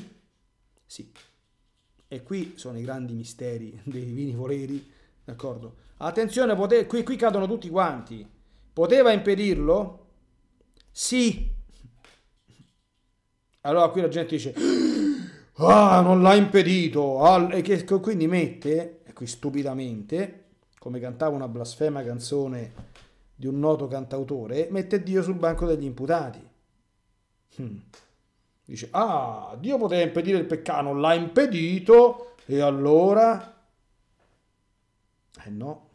sì. E qui sono i grandi misteri dei divini voleri, d'accordo? Attenzione, pote- qui, qui cadono tutti quanti. Poteva impedirlo? Sì. Allora qui la gente dice, ah, non l'ha impedito, ah, e che, quindi mette, qui stupidamente, come cantava una blasfema canzone di un noto cantautore, mette Dio sul banco degli imputati. Hmm. Dice, ah, Dio poteva impedire il peccato, l'ha impedito, e allora... Eh no.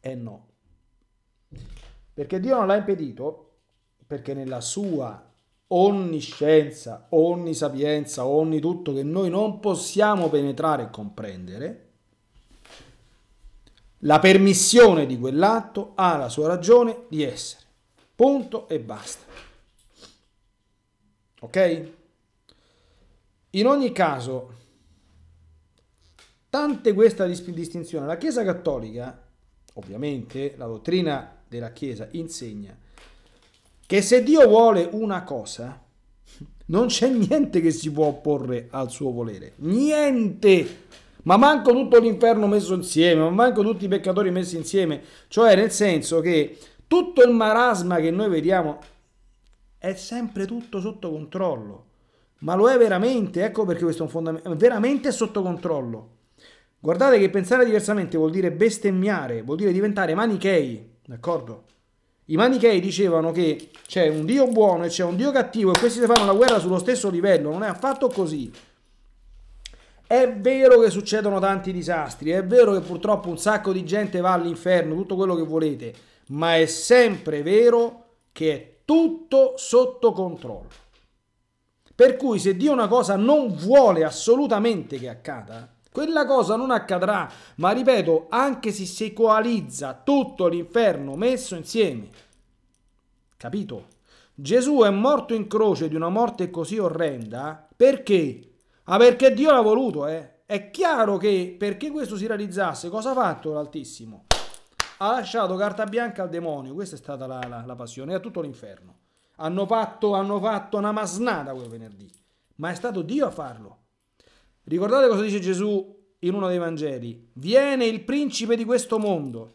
Eh no. Perché Dio non l'ha impedito, perché nella sua onniscienza, onnisapienza, ogni tutto che noi non possiamo penetrare e comprendere, la permissione di quell'atto ha la sua ragione di essere. Punto e basta. Ok? In ogni caso, tante questa distinzione, la Chiesa Cattolica, ovviamente la dottrina della Chiesa insegna che se Dio vuole una cosa, non c'è niente che si può opporre al suo volere. Niente! Ma manco tutto l'inferno messo insieme, ma manco tutti i peccatori messi insieme. Cioè, nel senso che tutto il marasma che noi vediamo è sempre tutto sotto controllo. Ma lo è veramente, ecco perché questo è un fondamento, veramente sotto controllo. Guardate che pensare diversamente vuol dire bestemmiare, vuol dire diventare manichei, d'accordo? I manichei dicevano che c'è un Dio buono e c'è un Dio cattivo e questi si fanno la guerra sullo stesso livello, non è affatto così. È vero che succedono tanti disastri, è vero che purtroppo un sacco di gente va all'inferno, tutto quello che volete, ma è sempre vero che è tutto sotto controllo. Per cui se Dio una cosa non vuole assolutamente che accada, quella cosa non accadrà, ma ripeto, anche se si coalizza tutto l'inferno messo insieme. Capito? Gesù è morto in croce di una morte così orrenda perché? Ah, perché Dio l'ha voluto, eh? È chiaro che perché questo si realizzasse, cosa ha fatto l'Altissimo? ha lasciato carta bianca al demonio. Questa è stata la, la, la passione, a tutto l'inferno. Hanno fatto, hanno fatto una masnata quel venerdì, ma è stato Dio a farlo. Ricordate cosa dice Gesù in uno dei Vangeli? Viene il principe di questo mondo.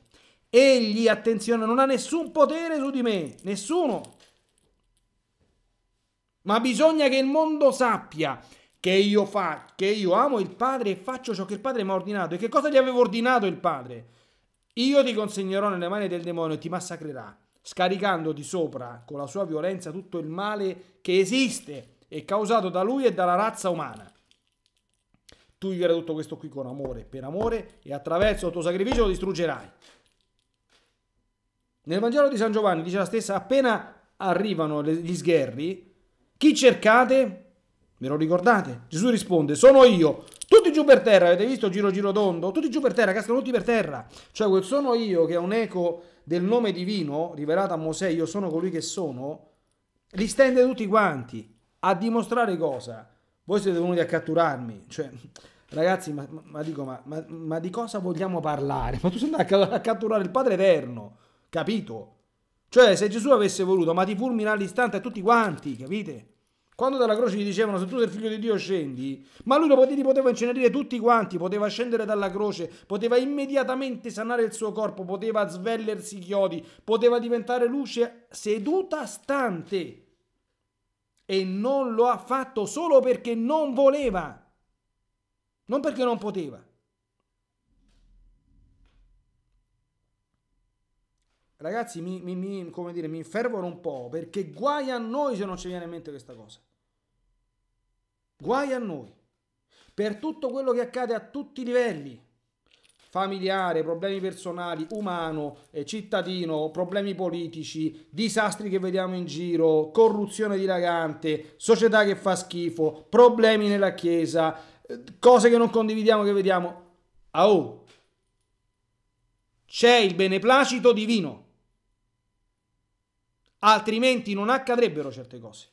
Egli, attenzione, non ha nessun potere su di me, nessuno. Ma bisogna che il mondo sappia che io, fa, che io amo il Padre e faccio ciò che il Padre mi ha ordinato. E che cosa gli avevo ordinato il Padre? Io ti consegnerò nelle mani del demonio e ti massacrerà, scaricando di sopra con la sua violenza tutto il male che esiste e causato da lui e dalla razza umana. Tu vivrai tutto questo qui con amore, per amore, e attraverso il tuo sacrificio lo distruggerai. Nel Vangelo di San Giovanni dice la stessa, appena arrivano gli sgherri, chi cercate? Me lo ricordate? Gesù risponde, sono io, tutti giù per terra, avete visto giro giro tondo? Tutti giù per terra, cascano tutti per terra. Cioè quel sono io che è un eco del nome divino, rivelato a Mosè, io sono colui che sono, li stende tutti quanti a dimostrare cosa? Voi siete venuti a catturarmi, cioè ragazzi, ma, ma dico, ma, ma, ma, di cosa vogliamo parlare? Ma tu sei andato a catturare il Padre Eterno, capito? Cioè, se Gesù avesse voluto, ma ti fulmina all'istante a tutti quanti, capite? Quando dalla croce gli dicevano se tu sei figlio di Dio scendi, ma lui lo poteva, poteva incenerire tutti quanti, poteva scendere dalla croce, poteva immediatamente sanare il suo corpo, poteva svellersi i chiodi, poteva diventare luce seduta stante. E non lo ha fatto solo perché non voleva, non perché non poteva. ragazzi, mi, mi, mi, come dire, mi infervoro un po' perché guai a noi se non ci viene in mente questa cosa. Guai a noi. Per tutto quello che accade a tutti i livelli, familiare, problemi personali, umano, eh, cittadino, problemi politici, disastri che vediamo in giro, corruzione dilagante, società che fa schifo, problemi nella Chiesa, eh, cose che non condividiamo che vediamo. oh, c'è il beneplacito divino altrimenti non accadrebbero certe cose.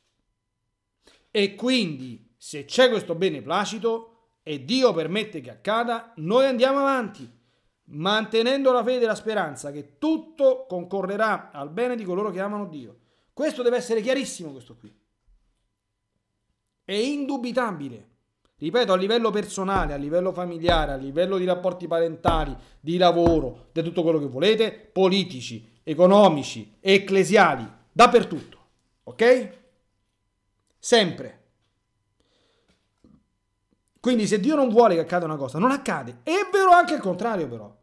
E quindi, se c'è questo beneplacito e Dio permette che accada, noi andiamo avanti, mantenendo la fede e la speranza che tutto concorrerà al bene di coloro che amano Dio. Questo deve essere chiarissimo, questo qui. È indubitabile. Ripeto, a livello personale, a livello familiare, a livello di rapporti parentali, di lavoro, di tutto quello che volete, politici, economici, ecclesiali, dappertutto, ok? Sempre. Quindi se Dio non vuole che accada una cosa, non accade. È vero anche il contrario però.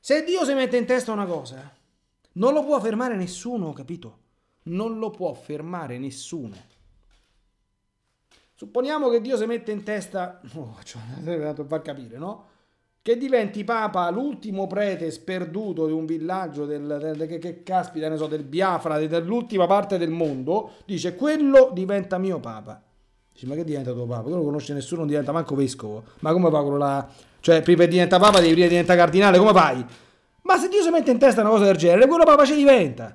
Se Dio si mette in testa una cosa, eh, non lo può fermare nessuno, capito? Non lo può fermare nessuno. Supponiamo che Dio si mette in testa... Oh, cioè, per far capire, no? che diventi papa l'ultimo prete sperduto di un villaggio del, del che, che, caspita ne so, del Biafra, dell'ultima parte del mondo, dice quello diventa mio papa. Dice ma che diventa tuo papa? Quello non conosce nessuno, non diventa manco vescovo. Ma come fa quello là? Cioè prima diventa papa devi prima diventa cardinale, come fai? Ma se Dio si mette in testa una cosa del genere, quello papa ci diventa.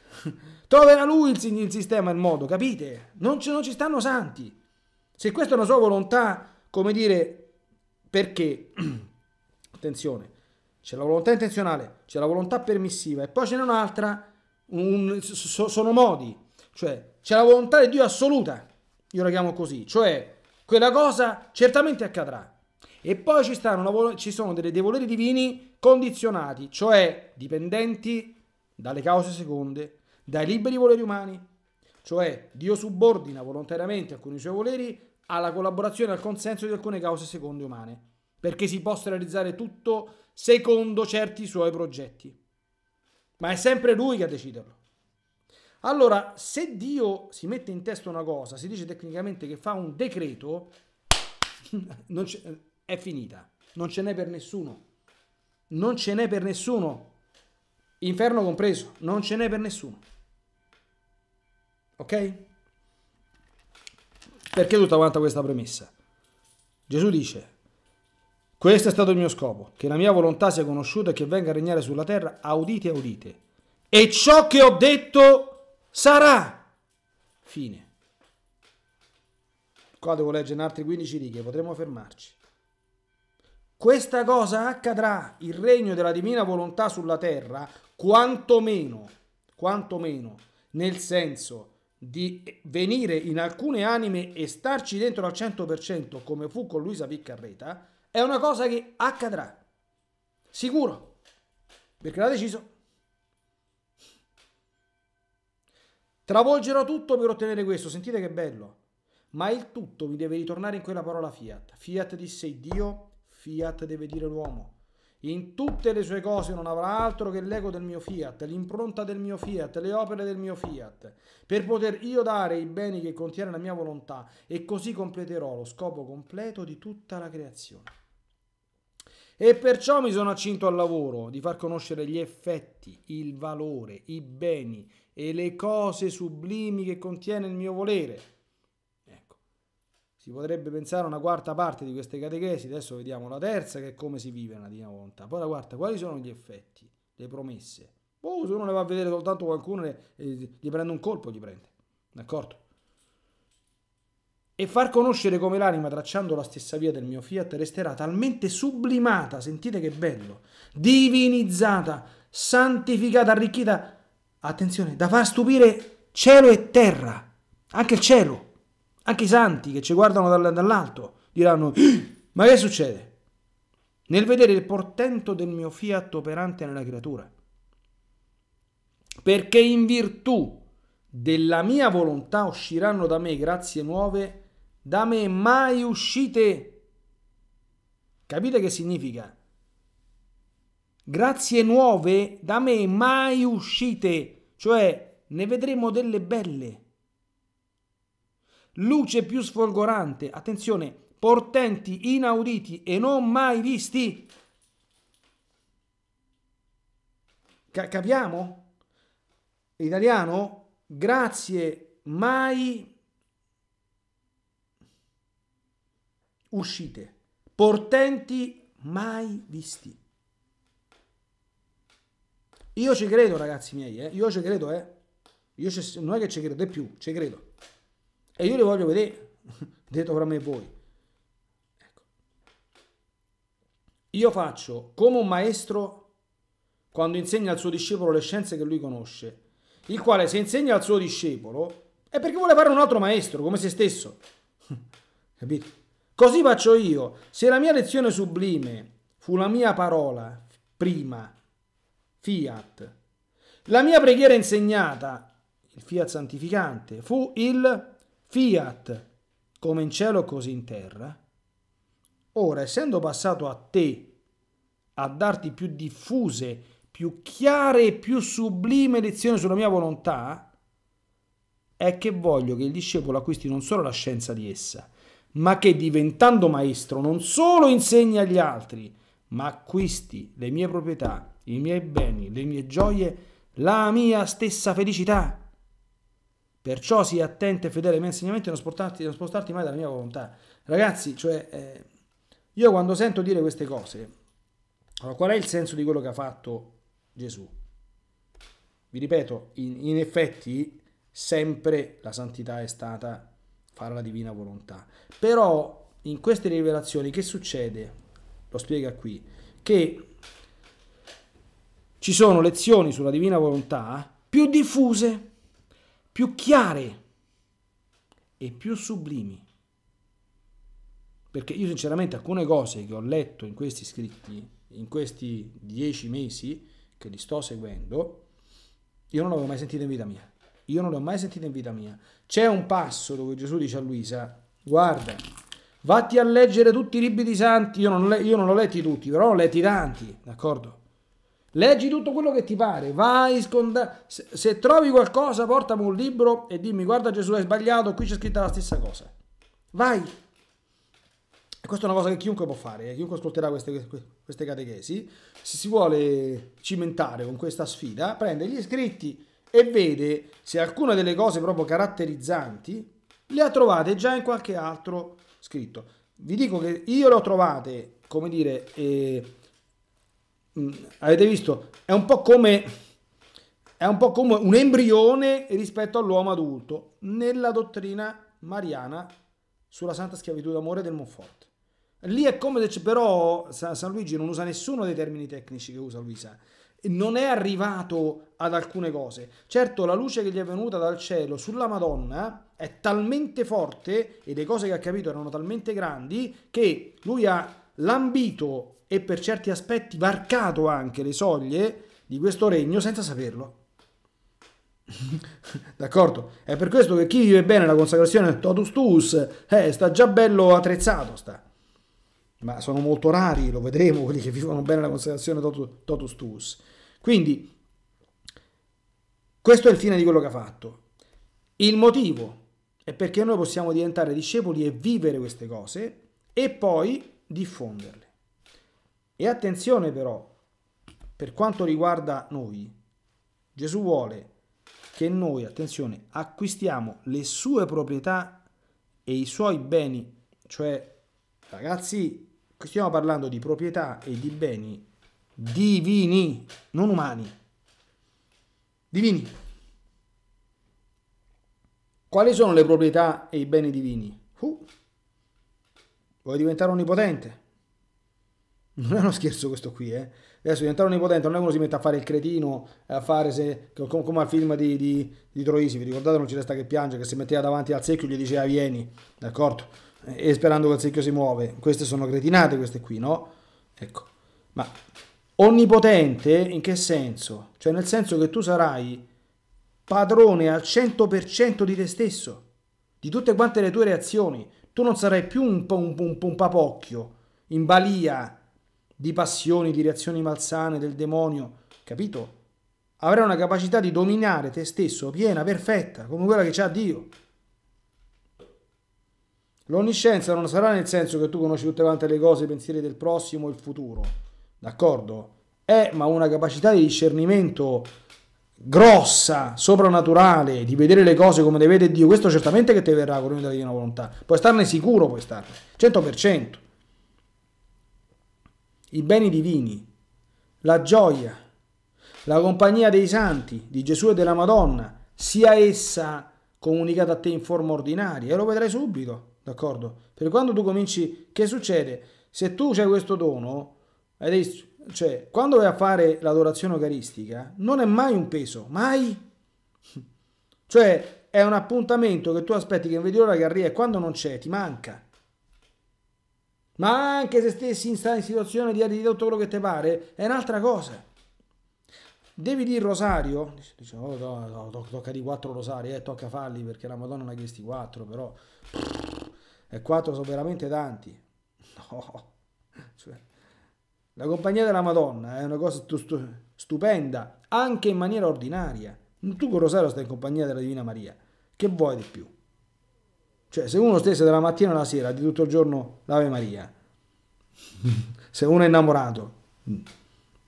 Troverà lui il, il sistema, il modo, capite? Non non ci stanno santi. Se questa è una sua volontà, come dire, perché, attenzione, c'è la volontà intenzionale, c'è la volontà permissiva e poi ce n'è un'altra, un, so, sono modi, cioè c'è la volontà di Dio assoluta, io la chiamo così, cioè quella cosa certamente accadrà. E poi ci, una, ci sono delle, dei voleri divini condizionati, cioè dipendenti dalle cause seconde, dai liberi voleri umani, cioè Dio subordina volontariamente alcuni suoi voleri alla collaborazione e al consenso di alcune cause seconde umane, perché si possa realizzare tutto secondo certi suoi progetti. Ma è sempre lui che a deciderlo. Allora, se Dio si mette in testa una cosa, si dice tecnicamente che fa un decreto, è finita. Non ce n'è per nessuno. Non ce n'è per nessuno. Inferno compreso. Non ce n'è per nessuno. Ok? Perché tutta quanta questa premessa? Gesù dice, questo è stato il mio scopo, che la mia volontà sia conosciuta e che venga a regnare sulla terra, audite, audite. E ciò che ho detto sarà. Fine. Qua devo leggere altre 15 righe, potremmo fermarci. Questa cosa accadrà, il regno della divina volontà sulla terra, quantomeno, quantomeno, nel senso di venire in alcune anime e starci dentro al 100% come fu con Luisa Piccarreta è una cosa che accadrà. Sicuro. Perché l'ha deciso. Travolgerò tutto per ottenere questo, sentite che bello. Ma il tutto mi deve ritornare in quella parola fiat. Fiat disse Dio, fiat deve dire l'uomo. In tutte le sue cose non avrà altro che l'ego del mio fiat, l'impronta del mio fiat, le opere del mio fiat, per poter io dare i beni che contiene la mia volontà e così completerò lo scopo completo di tutta la creazione. E perciò mi sono accinto al lavoro di far conoscere gli effetti, il valore, i beni e le cose sublimi che contiene il mio volere si potrebbe pensare a una quarta parte di queste catechesi, adesso vediamo la terza che è come si vive una divina volontà. Poi la quarta, quali sono gli effetti, le promesse? Oh, se uno le va a vedere soltanto qualcuno, eh, gli prende un colpo, gli prende. D'accordo? E far conoscere come l'anima, tracciando la stessa via del mio fiat, resterà talmente sublimata, sentite che bello, divinizzata, santificata, arricchita, attenzione, da far stupire cielo e terra, anche il cielo anche i santi che ci guardano dall'alto diranno, eh, ma che succede? Nel vedere il portento del mio fiat operante nella creatura. Perché in virtù della mia volontà usciranno da me grazie nuove, da me mai uscite. Capite che significa? Grazie nuove da me mai uscite, cioè ne vedremo delle belle luce più sfolgorante, attenzione, portenti inauditi e non mai visti. Ca- capiamo? Italiano, grazie mai uscite, portenti mai visti. Io ci credo, ragazzi miei, eh? io ci credo, eh? io non è che ci credo, è più, ci credo. E io le voglio vedere, detto fra me e voi. Ecco. Io faccio come un maestro quando insegna al suo discepolo le scienze che lui conosce, il quale se insegna al suo discepolo è perché vuole fare un altro maestro, come se stesso. Capito? Così faccio io. Se la mia lezione sublime fu la mia parola prima, fiat, la mia preghiera insegnata, il fiat santificante, fu il fiat come in cielo così in terra, ora essendo passato a te a darti più diffuse, più chiare e più sublime lezioni sulla mia volontà, è che voglio che il discepolo acquisti non solo la scienza di essa, ma che diventando maestro non solo insegni agli altri, ma acquisti le mie proprietà, i miei beni, le mie gioie, la mia stessa felicità. Perciò sii attento e fedele ai miei insegnamenti e non spostarti, non spostarti mai dalla mia volontà. Ragazzi, cioè, eh, io quando sento dire queste cose, allora, qual è il senso di quello che ha fatto Gesù? Vi ripeto, in, in effetti sempre la santità è stata fare la divina volontà. Però in queste rivelazioni che succede? Lo spiega qui, che ci sono lezioni sulla divina volontà più diffuse più chiare e più sublimi. Perché io sinceramente alcune cose che ho letto in questi scritti, in questi dieci mesi che li sto seguendo, io non le l'avevo mai sentite in vita mia. Io non le ho mai sentite in vita mia. C'è un passo dove Gesù dice a Luisa, guarda, vatti a leggere tutti i libri di santi. Io non, le, io non l'ho letti tutti, però ho letti tanti, d'accordo? Leggi tutto quello che ti pare, vai, sconda... se, se trovi qualcosa portami un libro e dimmi guarda Gesù hai sbagliato, qui c'è scritta la stessa cosa. Vai. E questa è una cosa che chiunque può fare, eh? chiunque ascolterà queste, queste catechesi, se si vuole cimentare con questa sfida, prende gli scritti e vede se alcune delle cose proprio caratterizzanti le ha trovate già in qualche altro scritto. Vi dico che io le ho trovate, come dire... Eh, Mm, avete visto, è un po' come, è un, po come un embrione rispetto all'uomo adulto nella dottrina mariana sulla santa schiavitù d'amore del Monfort. Lì è come se però San Luigi non usa nessuno dei termini tecnici che usa Luisa, non è arrivato ad alcune cose. Certo la luce che gli è venuta dal cielo sulla Madonna è talmente forte e le cose che ha capito erano talmente grandi che lui ha lambito e per certi aspetti varcato anche le soglie di questo regno senza saperlo. D'accordo? È per questo che chi vive bene la consacrazione del totus tus eh, sta già bello attrezzato, sta. Ma sono molto rari, lo vedremo, quelli che vivono bene la consacrazione totus, totus tus. Quindi, questo è il fine di quello che ha fatto. Il motivo è perché noi possiamo diventare discepoli e vivere queste cose e poi diffonderle. E attenzione però, per quanto riguarda noi, Gesù vuole che noi, attenzione, acquistiamo le sue proprietà e i suoi beni, cioè ragazzi, stiamo parlando di proprietà e di beni divini, non umani, divini. Quali sono le proprietà e i beni divini? Uh, vuoi diventare onnipotente? Non è uno scherzo questo qui, eh. Adesso diventare onnipotente non è uno si mette a fare il cretino, a fare se, come, come al film di, di, di Troisi, vi ricordate non ci resta che piange, che si metteva davanti al secchio e gli diceva vieni, d'accordo? E sperando che il secchio si muove. Queste sono cretinate queste qui, no? Ecco, ma onnipotente in che senso? Cioè nel senso che tu sarai padrone al 100% di te stesso, di tutte quante le tue reazioni. Tu non sarai più un, un, un, un papocchio in balia di passioni, di reazioni malsane, del demonio, capito? Avrai una capacità di dominare te stesso piena, perfetta, come quella che ha Dio. L'onniscienza non sarà nel senso che tu conosci tutte quante le cose, i pensieri del prossimo, il futuro, d'accordo? È ma una capacità di discernimento grossa, soprannaturale, di vedere le cose come le vede Dio, questo certamente che ti verrà con l'unità di una volontà. Puoi starne sicuro, puoi starne, 100% i beni divini, la gioia, la compagnia dei santi, di Gesù e della Madonna, sia essa comunicata a te in forma ordinaria, e lo vedrai subito, d'accordo? Perché quando tu cominci, che succede? Se tu hai questo dono, cioè, quando vai a fare l'adorazione eucaristica, non è mai un peso, mai. Cioè, è un appuntamento che tu aspetti che vedi l'ora che arriva e quando non c'è ti manca. Ma anche se stessi in situazione di dire tutto quello che ti pare, è un'altra cosa. Devi dire rosario, dice, oh, no, no, to- tocca di quattro rosari, eh, tocca farli perché la Madonna ne ha chiesti quattro, però... E quattro sono veramente tanti. No, cioè, la compagnia della Madonna è una cosa stupenda, anche in maniera ordinaria. Tu con Rosario stai in compagnia della Divina Maria. Che vuoi di più? Cioè, se uno stesse dalla mattina alla sera, di tutto il giorno, l'Ave Maria. se uno è innamorato.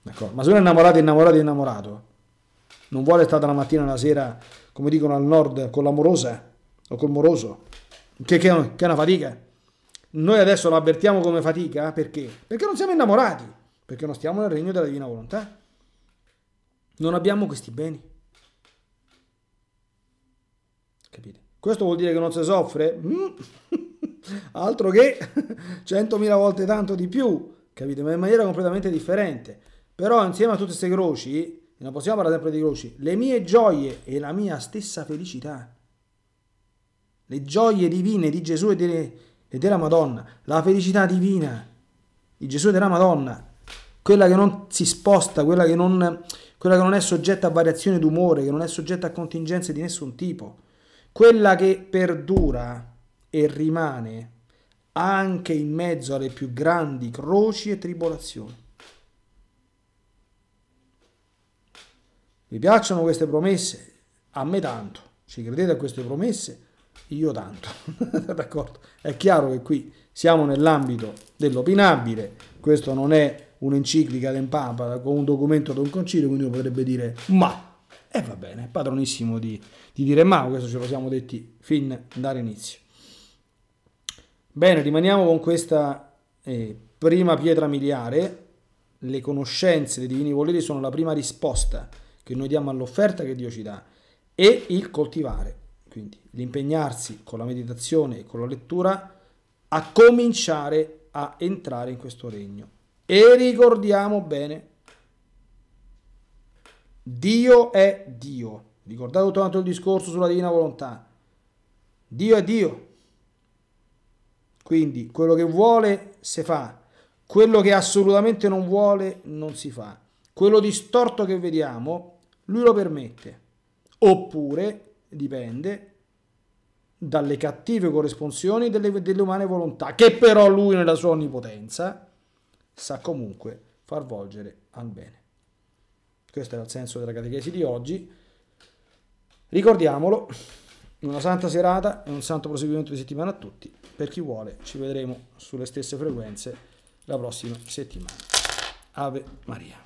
D'accordo? Ma se uno è innamorato, innamorato, innamorato. Non vuole stare dalla mattina alla sera, come dicono al nord, con l'amorosa o col moroso. Che, che, che è una fatica. Noi adesso lo avvertiamo come fatica, eh? perché? Perché non siamo innamorati, perché non stiamo nel regno della divina volontà. Non abbiamo questi beni. Capite? Questo vuol dire che non si soffre? Mm. Altro che 100.000 volte tanto di più, capite? Ma in maniera completamente differente. Però insieme a tutte queste croci, non possiamo parlare sempre di croci, le mie gioie e la mia stessa felicità, le gioie divine di Gesù e, delle, e della Madonna, la felicità divina di Gesù e della Madonna, quella che non si sposta, quella che non, quella che non è soggetta a variazioni d'umore, che non è soggetta a contingenze di nessun tipo quella che perdura e rimane anche in mezzo alle più grandi croci e tribolazioni. Vi piacciono queste promesse? A me tanto. Ci credete a queste promesse? Io tanto. D'accordo? È chiaro che qui siamo nell'ambito dell'opinabile, questo non è un'enciclica del Papa, un documento di un concilio, quindi uno potrebbe dire ma e va bene, padronissimo di, di dire ma, questo ce lo siamo detti fin dall'inizio. Bene, rimaniamo con questa eh, prima pietra miliare. Le conoscenze dei divini voleri sono la prima risposta che noi diamo all'offerta che Dio ci dà e il coltivare, quindi l'impegnarsi con la meditazione e con la lettura a cominciare a entrare in questo regno. E ricordiamo bene Dio è Dio. Ricordate tutto quanto il discorso sulla divina volontà. Dio è Dio. Quindi quello che vuole si fa, quello che assolutamente non vuole non si fa. Quello distorto che vediamo, lui lo permette. Oppure dipende dalle cattive corrisponzioni delle, delle umane volontà, che però lui nella sua onnipotenza sa comunque far volgere al bene. Questo era il senso della catechesi di oggi. Ricordiamolo, una santa serata e un santo proseguimento di settimana a tutti. Per chi vuole, ci vedremo sulle stesse frequenze la prossima settimana. Ave Maria.